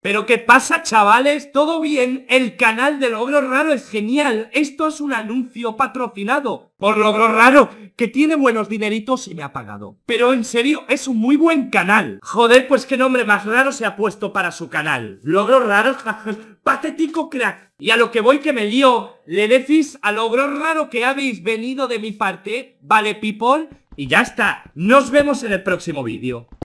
Pero ¿qué pasa, chavales? ¿Todo bien? El canal de Logro Raro es genial. Esto es un anuncio patrocinado por Logro Raro, que tiene buenos dineritos y me ha pagado. Pero en serio, es un muy buen canal. Joder, pues qué nombre más raro se ha puesto para su canal. Logro Raro, patético crack. Y a lo que voy que me lío, le decís a Logro Raro que habéis venido de mi parte, ¿vale, people? Y ya está. Nos vemos en el próximo vídeo.